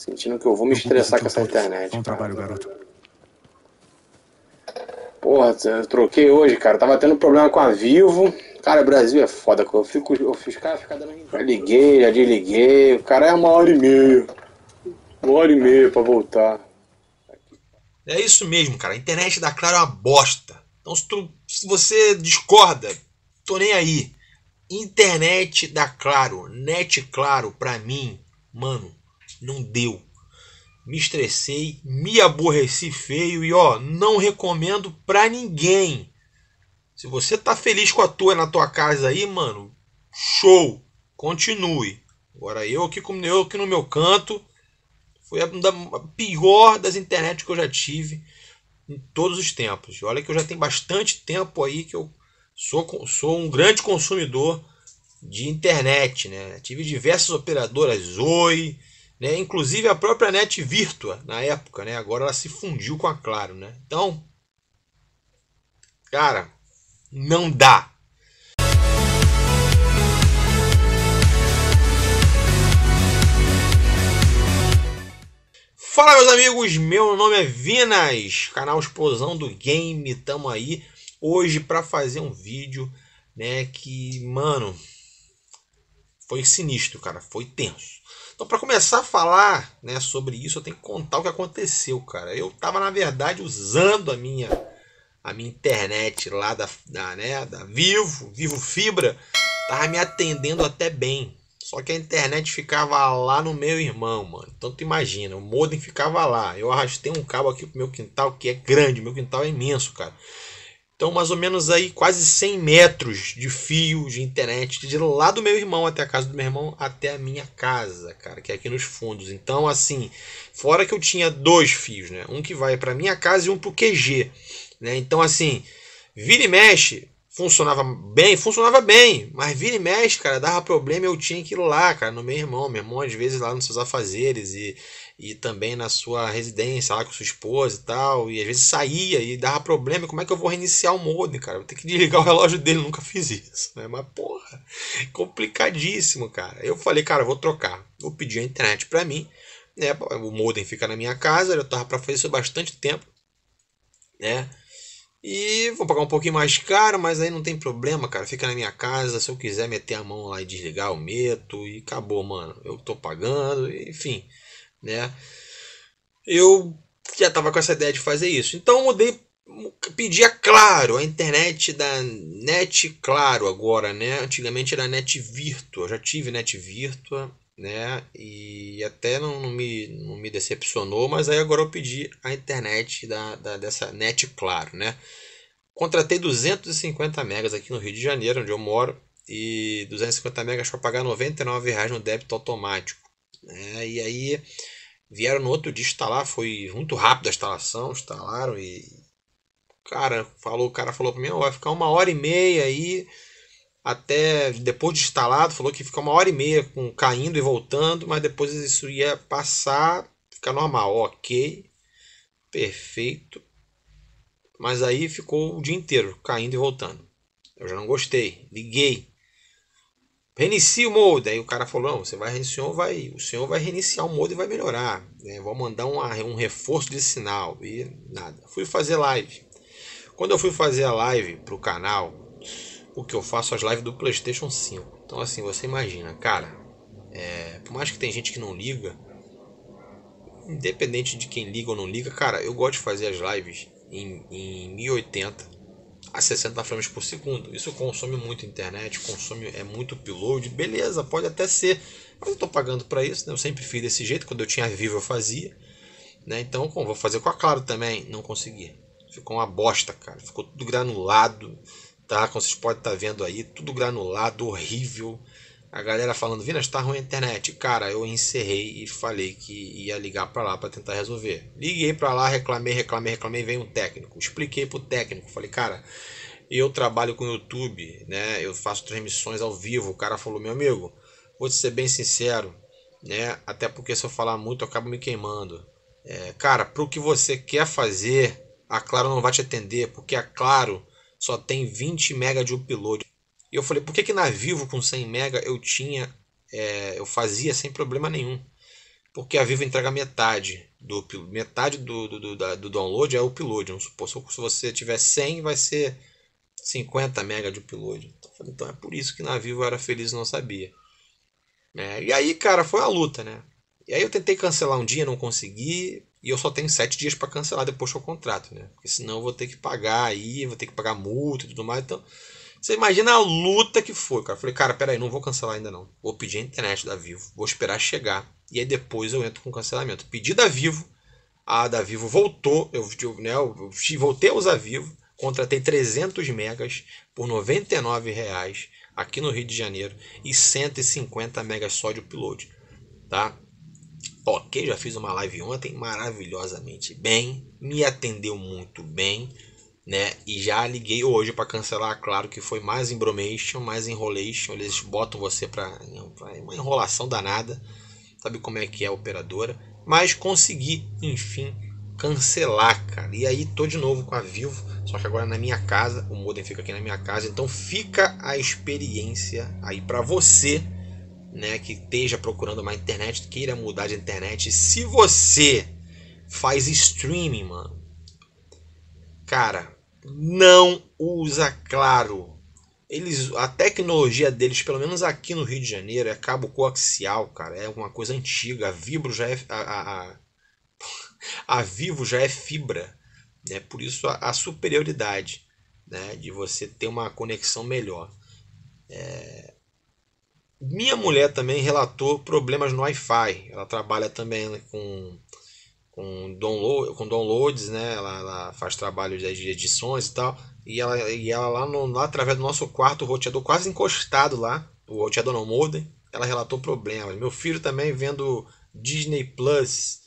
Sentindo que eu vou me estressar então com essa internet. Bom trabalho, garoto. Porra, eu troquei hoje, cara. Tava tendo problema com a Vivo. Cara, Brasil é foda. Eu fico, eu fiz, cara, ficar dando. Já liguei, já desliguei. O cara é uma hora e meia. Uma hora e meia pra voltar. É isso mesmo, cara. A internet da Claro é uma bosta. Então, se, tu, se você discorda, tô nem aí. Internet da Claro, net Claro, pra mim, mano, não deu. Me estressei, me aborreci feio e ó, não recomendo pra ninguém. Se você tá feliz com a tua na tua casa aí, mano, show, continue. Agora eu aqui com eu aqui no meu canto, foi a, a pior das internet que eu já tive em todos os tempos. Olha que eu já tenho bastante tempo aí que eu sou, sou um grande consumidor de internet, né? Tive diversas operadoras Oi, né? Inclusive a própria Net Virtua, na época, né? agora ela se fundiu com a Claro. Né? Então, cara, não dá. Fala meus amigos, meu nome é Vinas, canal Explosão do Game, tamo aí hoje para fazer um vídeo, né, que, mano, foi sinistro, cara. Foi tenso. Então, para começar a falar né, sobre isso, eu tenho que contar o que aconteceu, cara. Eu tava, na verdade, usando a minha a minha internet lá da, da, né, da Vivo, Vivo Fibra, tava me atendendo até bem. Só que a internet ficava lá no meu irmão, mano. Então tu imagina, o modem ficava lá. Eu arrastei um cabo aqui pro meu quintal, que é grande, meu quintal é imenso, cara. Então, mais ou menos aí quase 100 metros de fio de internet de lá do meu irmão até a casa do meu irmão até a minha casa, cara, que é aqui nos fundos. Então, assim, fora que eu tinha dois fios, né? Um que vai para minha casa e um pro QG, né? Então, assim, vira e mexe, funcionava bem, funcionava bem, mas vira e mexe, cara, dava problema, eu tinha que ir lá, cara, no meu irmão, meu irmão às vezes lá nos seus afazeres e, e também na sua residência lá com sua esposa e tal, e às vezes saía e dava problema, como é que eu vou reiniciar o modem, cara, vou ter que desligar o relógio dele, nunca fiz isso, né, mas porra, complicadíssimo, cara, eu falei, cara, vou trocar, vou pedir a internet pra mim, né, o modem fica na minha casa, eu tava pra fazer isso há bastante tempo, né, e vou pagar um pouquinho mais caro, mas aí não tem problema, cara. Fica na minha casa. Se eu quiser meter a mão lá e desligar, eu meto. E acabou, mano. Eu tô pagando, enfim, né? Eu já tava com essa ideia de fazer isso. Então mudei, pedi a Claro, a internet da Net Claro agora, né? Antigamente era Net Virtua. já tive Net Virtua né? E até não, não, me, não me decepcionou, mas aí agora eu pedi a internet da, da dessa net claro, né? Contratei 250 megas aqui no Rio de Janeiro, onde eu moro, e 250 megas para pagar 99 reais no débito automático. Né? E aí vieram no outro dia instalar, foi muito rápido a instalação, instalaram e cara falou, o cara falou para mim, oh, vai ficar uma hora e meia aí até depois de instalado, falou que fica uma hora e meia com, caindo e voltando, mas depois isso ia passar, ficar normal. Ok, perfeito. Mas aí ficou o dia inteiro caindo e voltando. Eu já não gostei, liguei. Reinicia o modo Aí o cara falou: não, você vai senhor vai, o senhor vai reiniciar o modo e vai melhorar. Né? Vou mandar um, um reforço de sinal. E nada. Fui fazer live. Quando eu fui fazer a live pro canal, o que eu faço as lives do PlayStation 5. Então, assim, você imagina, cara, é, por mais que tem gente que não liga, independente de quem liga ou não liga, cara, eu gosto de fazer as lives em, em 1080 a 60 frames por segundo. Isso consome muito internet, consome é muito upload, beleza, pode até ser, mas eu tô pagando para isso, né? Eu sempre fiz desse jeito, quando eu tinha vivo eu fazia, né? Então, como vou fazer com a Claro também, não consegui. Ficou uma bosta, cara. Ficou tudo granulado tá? Como vocês podem estar tá vendo aí, tudo granulado, horrível. A galera falando, Vinas, tá ruim a internet. Cara, eu encerrei e falei que ia ligar para lá para tentar resolver. Liguei para lá, reclamei, reclamei, reclamei, veio um técnico. Expliquei pro técnico, falei, cara, eu trabalho com YouTube, né? Eu faço transmissões ao vivo. O cara falou, meu amigo, vou te ser bem sincero, né? Até porque se eu falar muito, eu acabo me queimando. É, cara, pro que você quer fazer, a Claro não vai te atender, porque a Claro só tem 20 mega de upload. E eu falei, por que, que na Vivo com 100 mega eu tinha, é, eu fazia sem problema nenhum? Porque a Vivo entrega metade do metade do, do, do, do download é upload. Vamos supor, se você tiver 100, vai ser 50 mega de upload. Então, falei, então é por isso que na Vivo eu era feliz e não sabia. É, e aí, cara, foi uma luta, né? E aí eu tentei cancelar um dia, não consegui e eu só tenho sete dias para cancelar depois que eu contrato, né? Porque senão eu vou ter que pagar aí, vou ter que pagar multa e tudo mais. Então, você imagina a luta que foi, cara. Eu falei, cara, peraí, não vou cancelar ainda não. Vou pedir a internet da Vivo, vou esperar chegar. E aí depois eu entro com cancelamento. Pedi da Vivo, a da Vivo voltou, eu, né, eu voltei a usar Vivo, contratei 300 megas por R$ reais aqui no Rio de Janeiro e 150 megas só de upload, tá? ok, já fiz uma live ontem maravilhosamente bem, me atendeu muito bem, né? E já liguei hoje para cancelar, claro que foi mais embromation, mais enrolation, eles botam você para uma enrolação danada, sabe como é que é a operadora, mas consegui, enfim, cancelar, cara. E aí tô de novo com a Vivo, só que agora na minha casa, o modem fica aqui na minha casa, então fica a experiência aí para você né, que esteja procurando uma internet, queira mudar de internet, se você faz streaming, mano, cara, não usa Claro. Eles, a tecnologia deles, pelo menos aqui no Rio de Janeiro, é cabo coaxial, cara, é uma coisa antiga. A Vibro já é a, a, a Vivo já é fibra, né? Por isso a, a superioridade, né, de você ter uma conexão melhor. É, minha mulher também relatou problemas no Wi-Fi. Ela trabalha também com, com, download, com downloads, né? Ela, ela faz trabalho de edições e tal. E ela, e ela lá, no, lá através do nosso quarto, o roteador quase encostado lá, o roteador não modem, ela relatou problemas. Meu filho também vendo Disney Plus,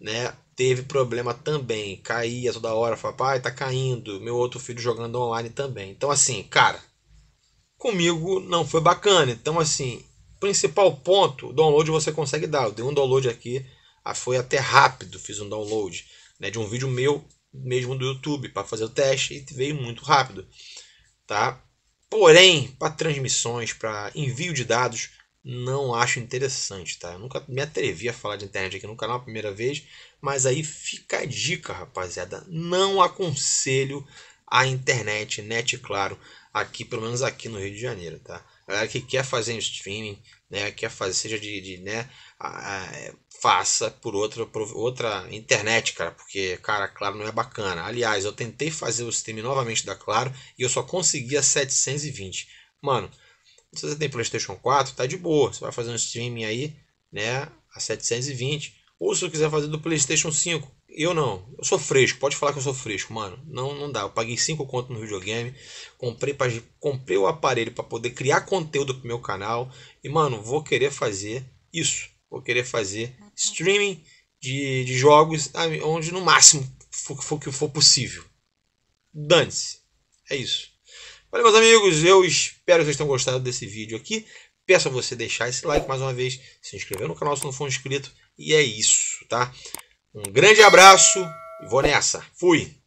né? Teve problema também, caía toda hora, falava, pai, tá caindo. Meu outro filho jogando online também. Então, assim, cara, comigo não foi bacana. Então, assim, principal ponto, download você consegue dar. Eu dei um download aqui, ah, foi até rápido, fiz um download né, de um vídeo meu mesmo do YouTube para fazer o teste e veio muito rápido, tá? Porém, para transmissões, para envio de dados, não acho interessante, tá? Eu nunca me atrevi a falar de internet aqui no canal a primeira vez, mas aí fica a dica, rapaziada. Não aconselho a internet, net, claro, aqui, pelo menos aqui no Rio de Janeiro, tá? A galera que quer fazer um streaming, né, quer fazer, seja de, de né, a, a, faça por outra, por outra internet, cara, porque, cara, Claro não é bacana. Aliás, eu tentei fazer o streaming novamente da Claro e eu só conseguia 720. Mano, se você tem PlayStation 4, tá de boa, você vai fazer um streaming aí, né, a 720. Ou se eu quiser fazer do PlayStation 5, eu não. Eu sou fresco. Pode falar que eu sou fresco, mano. Não, não dá. Eu paguei 5 conto no videogame. Comprei, pra, comprei o aparelho para poder criar conteúdo pro meu canal. E, mano, vou querer fazer isso. Vou querer fazer streaming de, de jogos onde no máximo for, for que for possível. Dane-se. É isso. Valeu, meus amigos. Eu espero que vocês tenham gostado desse vídeo aqui. Peço a você deixar esse like mais uma vez, se inscrever no canal se não for inscrito. E é isso, tá? Um grande abraço e vou nessa. Fui!